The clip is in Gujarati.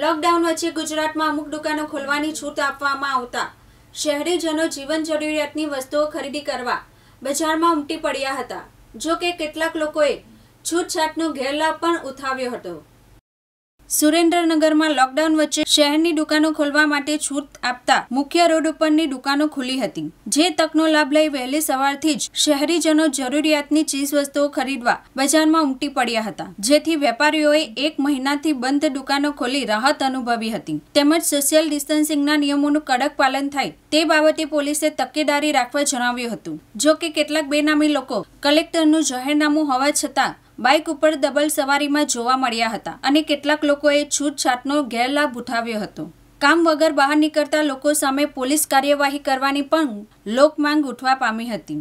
લોકડાઉન વચ્ચે ગુજરાતમાં અમુક દુકાનો ખોલવાની છૂટ આપવામાં આવતા શહેરીજનો જીવન જરૂરિયાતની વસ્તુઓ ખરીદી કરવા બજારમાં ઉમટી પડ્યા હતા જો કે કેટલાક લોકોએ છૂટછાટનો ગેરલાભ પણ ઉઠાવ્યો હતો સુરેન્દ્રનગરમાં લોકડાઉન વચ્ચે શહેરની દુકાનો ખોલવા માટે છૂટ આપતા મુખ્ય રોડ ઉપરની દુકાનો ખુલી હતી જે તકનો લાભ લઈ વહેલી સવારથી જ શહેરીજનો જરૂરિયાતની ચીજવસ્તુઓ ખરીદવા બજારમાં ઉમટી પડ્યા હતા જેથી વેપારીઓએ એક મહિનાથી બંધ દુકાનો ખોલી રાહત અનુભવી હતી તેમજ સોશિયલ ડિસ્ટન્સિંગના નિયમોનું કડક પાલન થાય તે બાબતે પોલીસે તકેદારી રાખવા જણાવ્યું હતું જો કે કેટલાક બેનામી લોકો કલેક્ટરનું જાહેરનામું હોવા છતાં બાઇક ઉપર ડબલ સવારીમાં જોવા મળ્યા હતા અને કેટલાક લોકોએ છૂટછાટનો ગેરલાભ ઉઠાવ્યો હતો કામ વગર બહાર નીકળતા લોકો સામે પોલીસ કાર્યવાહી કરવાની પણ લોકમાંગ ઉઠવા પામી હતી